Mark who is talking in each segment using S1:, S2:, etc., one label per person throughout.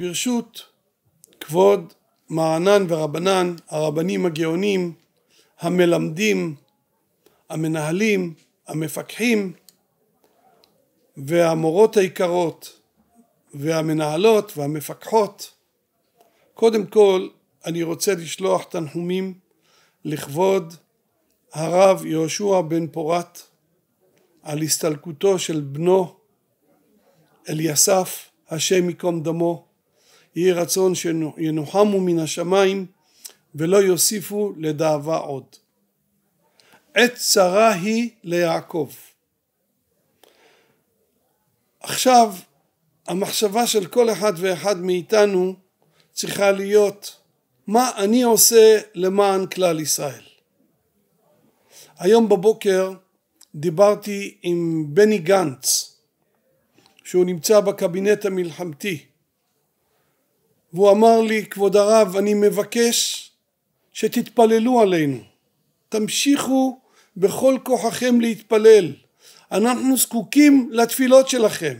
S1: ברשות כבוד מרנן ורבנן, הרבנים הגאונים, המלמדים, המנהלים, המפקחים והמורות היקרות והמנהלות והמפקחות. קודם כל אני רוצה לשלוח תנחומים לכבוד הרב יהושע בן פורת על הסתלקותו של בנו אליסף השם ייקום דמו יהי רצון שינוחמו מן השמיים ולא יוסיפו לדאבה עוד. עת צרה היא ליעקב. עכשיו המחשבה של כל אחד ואחד מאיתנו צריכה להיות מה אני עושה למען כלל ישראל. היום בבוקר דיברתי עם בני גנץ שהוא נמצא בקבינט המלחמתי והוא אמר לי כבוד הרב אני מבקש שתתפללו עלינו תמשיכו בכל כוחכם להתפלל אנחנו זקוקים לתפילות שלכם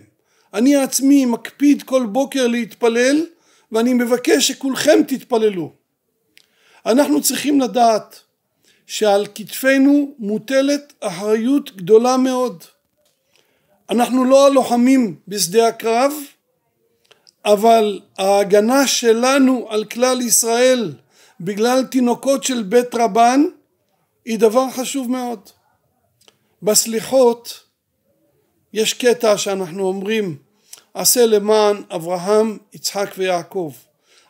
S1: אני עצמי מקפיד כל בוקר להתפלל ואני מבקש שכולכם תתפללו אנחנו צריכים לדעת שעל כתפינו מוטלת אחריות גדולה מאוד אנחנו לא הלוחמים בשדה הקרב אבל ההגנה שלנו על כלל ישראל בגלל תינוקות של בית רבן היא דבר חשוב מאוד. בסליחות יש קטע שאנחנו אומרים עשה למען אברהם, יצחק ויעקב,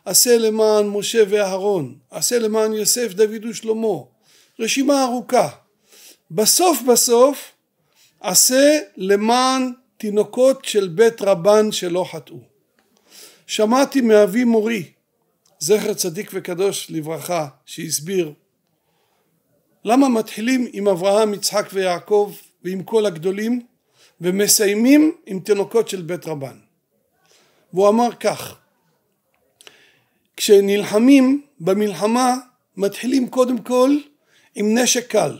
S1: עשה למען משה ואהרון, עשה למען יוסף, דוד ושלמה, רשימה ארוכה. בסוף בסוף עשה למען תינוקות של בית רבן שלא חטאו. שמעתי מאבי מורי, זכר צדיק וקדוש לברכה, שהסביר למה מתחילים עם אברהם, יצחק ויעקב ועם כל הגדולים ומסיימים עם תינוקות של בית רבן. והוא אמר כך, כשנלחמים במלחמה מתחילים קודם כל עם נשק קל.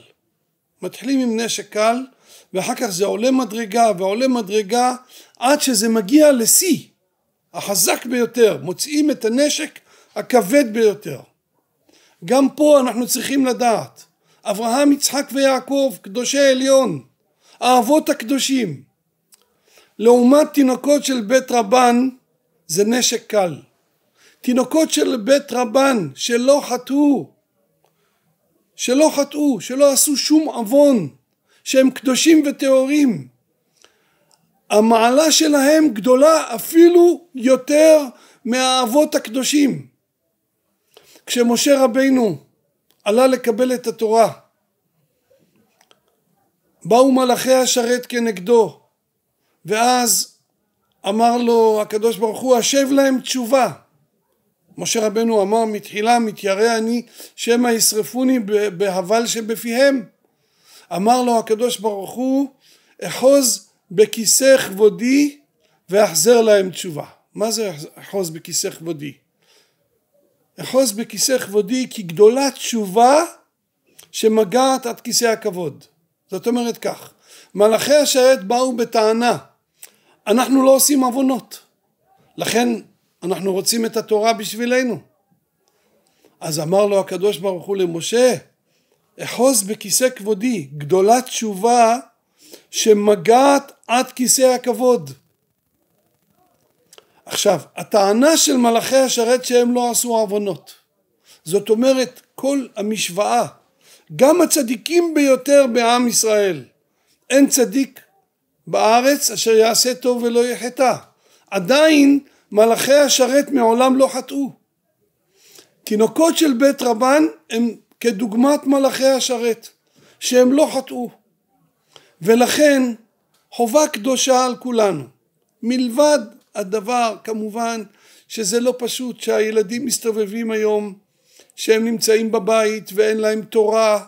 S1: מתחילים עם נשק קל ואחר כך זה עולה מדרגה ועולה מדרגה עד שזה מגיע לשיא החזק ביותר, מוצאים את הנשק הכבד ביותר. גם פה אנחנו צריכים לדעת, אברהם, יצחק ויעקב, קדושי עליון, האבות הקדושים. לעומת תינוקות של בית רבן זה נשק קל. תינוקות של בית רבן שלא חטאו, שלא חטאו, שלא עשו שום עוון, שהם קדושים וטהורים, המעלה שלהם גדולה אפילו יותר מהאבות הקדושים. כשמשה רבינו עלה לקבל את התורה באו מלאכי השרת כנגדו ואז אמר לו הקדוש ברוך הוא השב להם תשובה משה רבנו אמר מתחילה מתיירא אני שמא ישרפוני בהבל שבפיהם אמר לו הקדוש ברוך הוא אחוז בכיסא כבודי ואחזר להם תשובה. מה זה אחוז בכיסא כבודי? אחוז בכיסא כבודי כי גדולה תשובה שמגעת עד כיסא הכבוד. זאת אומרת כך, מלאכי השרת באו בטענה, אנחנו לא עושים עוונות, לכן אנחנו רוצים את התורה בשבילנו. אז אמר לו הקדוש ברוך הוא למשה, אחוז בכיסא כבודי, גדולה תשובה שמגעת עד כיסא הכבוד. עכשיו, הטענה של מלאכי השרת שהם לא עשו עוונות. זאת אומרת, כל המשוואה, גם הצדיקים ביותר בעם ישראל, אין צדיק בארץ אשר יעשה טוב ולא יחטא. עדיין מלאכי השרת מעולם לא חטאו. תינוקות של בית רבן הם כדוגמת מלאכי השרת, שהם לא חטאו. ולכן חובה קדושה על כולנו. מלבד הדבר כמובן שזה לא פשוט שהילדים מסתובבים היום שהם נמצאים בבית ואין להם תורה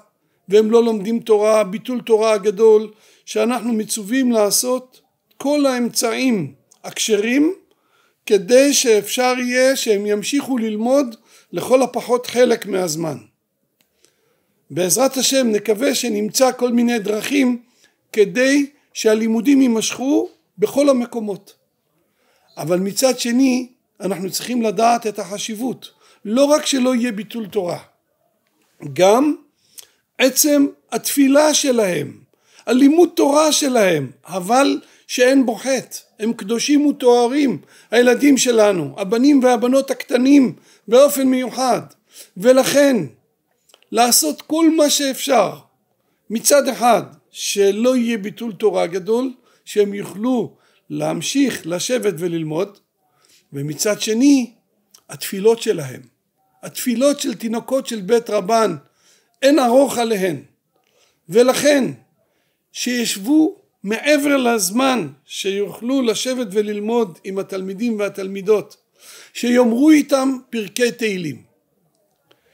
S1: והם לא לומדים תורה, ביטול תורה הגדול שאנחנו מצווים לעשות כל האמצעים הכשרים כדי שאפשר יהיה שהם ימשיכו ללמוד לכל הפחות חלק מהזמן. בעזרת השם נקווה שנמצא כל מיני דרכים כדי שהלימודים יימשכו בכל המקומות אבל מצד שני אנחנו צריכים לדעת את החשיבות לא רק שלא יהיה ביטול תורה גם עצם התפילה שלהם הלימוד תורה שלהם אבל שאין בו חטא הם קדושים וטוהרים הילדים שלנו הבנים והבנות הקטנים באופן מיוחד ולכן לעשות כל מה שאפשר מצד אחד שלא יהיה ביטול תורה גדול, שהם יוכלו להמשיך לשבת וללמוד, ומצד שני התפילות שלהם, התפילות של תינוקות של בית רבן, אין ארוך עליהן, ולכן שישבו מעבר לזמן שיוכלו לשבת וללמוד עם התלמידים והתלמידות, שיאמרו איתם פרקי תהילים,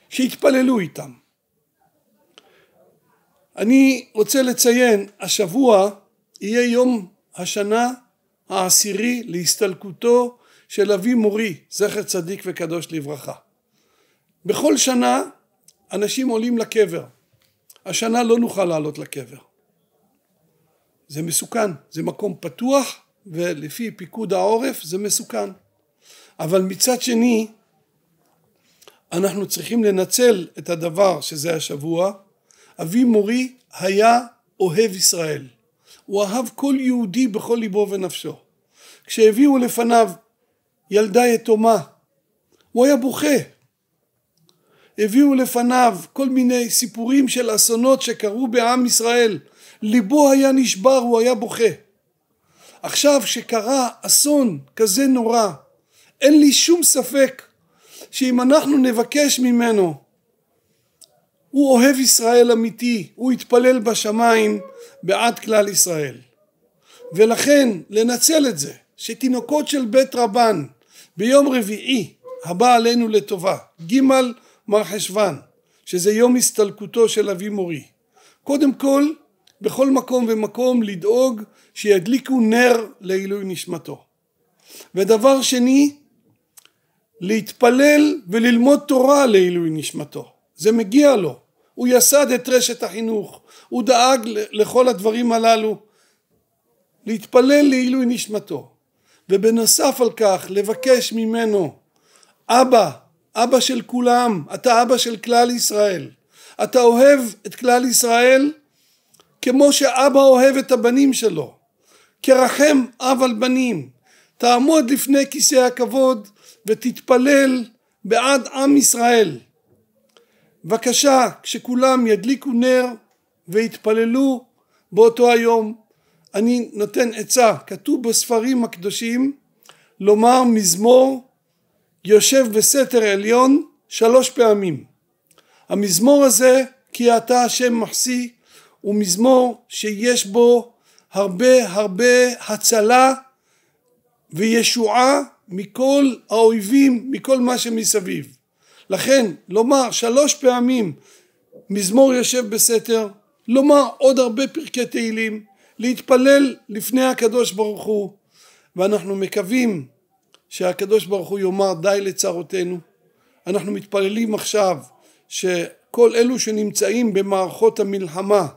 S1: שיתפללו איתם, אני רוצה לציין, השבוע יהיה יום השנה העשירי להסתלקותו של אבי מורי, זכר צדיק וקדוש לברכה. בכל שנה אנשים עולים לקבר. השנה לא נוכל לעלות לקבר. זה מסוכן, זה מקום פתוח ולפי פיקוד העורף זה מסוכן. אבל מצד שני אנחנו צריכים לנצל את הדבר שזה השבוע אבי מורי היה אוהב ישראל. הוא אהב כל יהודי בכל ליבו ונפשו. כשהביאו לפניו ילדה יתומה, הוא היה בוכה. הביאו לפניו כל מיני סיפורים של אסונות שקרו בעם ישראל. ליבו היה נשבר, הוא היה בוכה. עכשיו שקרה אסון כזה נורא, אין לי שום ספק שאם אנחנו נבקש ממנו הוא אוהב ישראל אמיתי, הוא התפלל בשמיים בעד כלל ישראל. ולכן לנצל את זה שתינוקות של בית רבן ביום רביעי הבא עלינו לטובה, ג' מרחשוון, שזה יום הסתלקותו של אבי מורי. קודם כל, בכל מקום ומקום לדאוג שידליקו נר לעילוי נשמתו. ודבר שני, להתפלל וללמוד תורה לעילוי נשמתו. זה מגיע לו, הוא יסד את רשת החינוך, הוא דאג לכל הדברים הללו, להתפלל לעילוי נשמתו, ובנוסף על כך לבקש ממנו, אבא, אבא של כולם, אתה אבא של כלל ישראל, אתה אוהב את כלל ישראל כמו שאבא אוהב את הבנים שלו, כרחם אב על בנים, תעמוד לפני כיסא הכבוד ותתפלל בעד עם ישראל בבקשה, כשכולם ידליקו נר ויתפללו באותו היום. אני נותן עצה, כתוב בספרים הקדושים לומר מזמור יושב בסתר עליון שלוש פעמים. המזמור הזה, כי אתה השם מחסי, הוא מזמור שיש בו הרבה הרבה הצלה וישועה מכל האויבים, מכל מה שמסביב. לכן לומר שלוש פעמים מזמור יושב בסתר, לומר עוד הרבה פרקי תהילים, להתפלל לפני הקדוש ברוך הוא, ואנחנו מקווים שהקדוש ברוך הוא יאמר די לצרותינו. אנחנו מתפללים עכשיו שכל אלו שנמצאים במערכות המלחמה,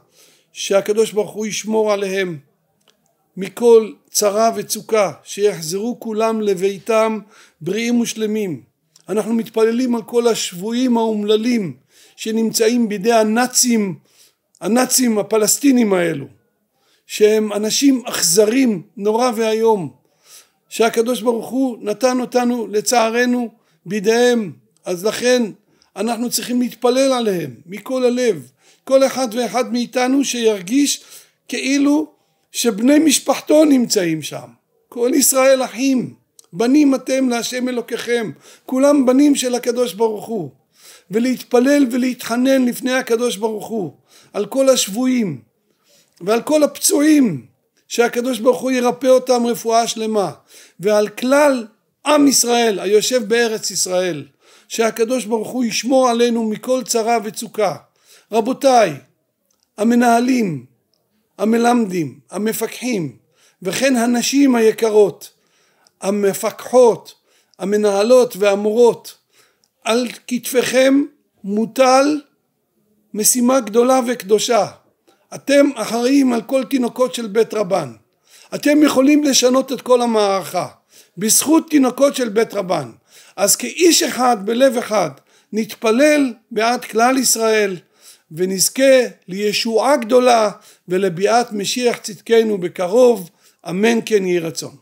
S1: שהקדוש ברוך הוא ישמור עליהם מכל צרה וצוקה, שיחזרו כולם לביתם בריאים ושלמים. אנחנו מתפללים על כל השבויים האומללים שנמצאים בידי הנאצים, הנאצים הפלסטינים האלו, שהם אנשים אכזרים נורא ואיום, שהקדוש ברוך הוא נתן אותנו לצערנו בידיהם, אז לכן אנחנו צריכים להתפלל עליהם מכל הלב, כל אחד ואחד מאיתנו שירגיש כאילו שבני משפחתו נמצאים שם, כל ישראל אחים בנים אתם להשם אלוקיכם כולם בנים של הקדוש ברוך הוא ולהתפלל ולהתחנן לפני הקדוש ברוך הוא על כל השבויים ועל כל הפצועים שהקדוש ברוך הוא ירפא אותם רפואה שלמה ועל כלל עם ישראל היושב בארץ ישראל שהקדוש ברוך הוא ישמור עלינו מכל צרה וצוקה רבותיי המנהלים המלמדים המפקחים וכן הנשים היקרות המפקחות, המנהלות והמורות. על כתפיכם מוטל משימה גדולה וקדושה. אתם אחראים על כל תינוקות של בית רבן. אתם יכולים לשנות את כל המערכה בזכות תינוקות של בית רבן. אז כאיש אחד בלב אחד נתפלל בעד כלל ישראל ונזכה לישועה גדולה ולביאת משיח צדקנו בקרוב אמן כן יהי רצון